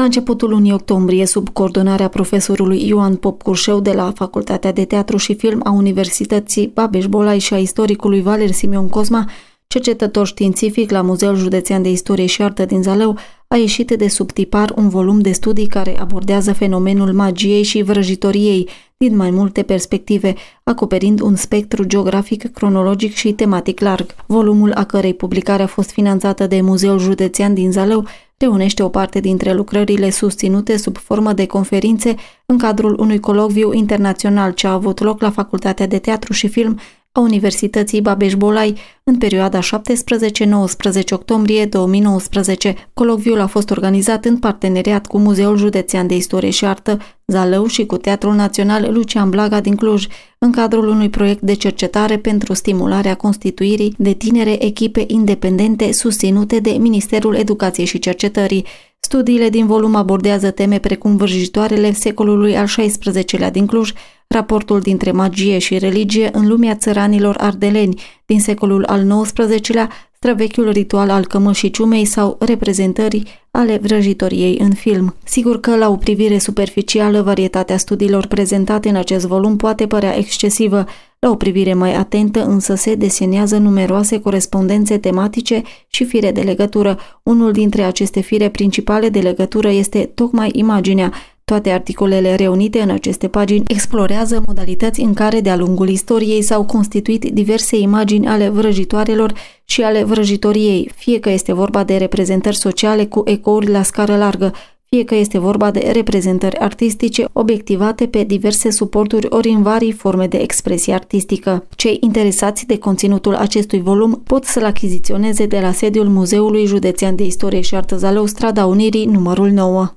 La începutul lunii octombrie, sub coordonarea profesorului Ioan Popcurșeu de la Facultatea de Teatru și Film a Universității Babeș Bolai și a istoricului Valer Simion Cosma, cercetător științific la Muzeul Județean de Istorie și Artă din Zalău, a ieșit de sub tipar un volum de studii care abordează fenomenul magiei și vrăjitoriei, din mai multe perspective, acoperind un spectru geografic, cronologic și tematic larg. Volumul a cărei publicare a fost finanțată de Muzeul Județean din Zalău reunește o parte dintre lucrările susținute sub formă de conferințe în cadrul unui colocviu internațional ce a avut loc la Facultatea de Teatru și Film a Universității Babeș-Bolai în perioada 17-19 octombrie 2019. Colocviul a fost organizat în parteneriat cu Muzeul Județean de Istorie și Artă Zalău și cu Teatrul Național Lucian Blaga din Cluj, în cadrul unui proiect de cercetare pentru stimularea constituirii de tinere echipe independente susținute de Ministerul Educației și Cercetării. Studiile din volum abordează teme precum vârjitoarele secolului al XVI-lea din Cluj, raportul dintre magie și religie în lumea țăranilor ardeleni din secolul al XIX-lea, străvechiul ritual al cămășii ciumei sau reprezentării ale vrăjitoriei în film. Sigur că, la o privire superficială, varietatea studiilor prezentate în acest volum poate părea excesivă, la o privire mai atentă însă se desenează numeroase corespondențe tematice și fire de legătură. Unul dintre aceste fire principale de legătură este tocmai imaginea, toate articolele reunite în aceste pagini explorează modalități în care de-a lungul istoriei s-au constituit diverse imagini ale vrăjitoarelor și ale vrăjitoriei, fie că este vorba de reprezentări sociale cu ecouri la scară largă, fie că este vorba de reprezentări artistice obiectivate pe diverse suporturi ori în varii forme de expresie artistică. Cei interesați de conținutul acestui volum pot să-l achiziționeze de la sediul Muzeului Județean de Istorie și Artă Zaleu, strada Unirii, numărul 9.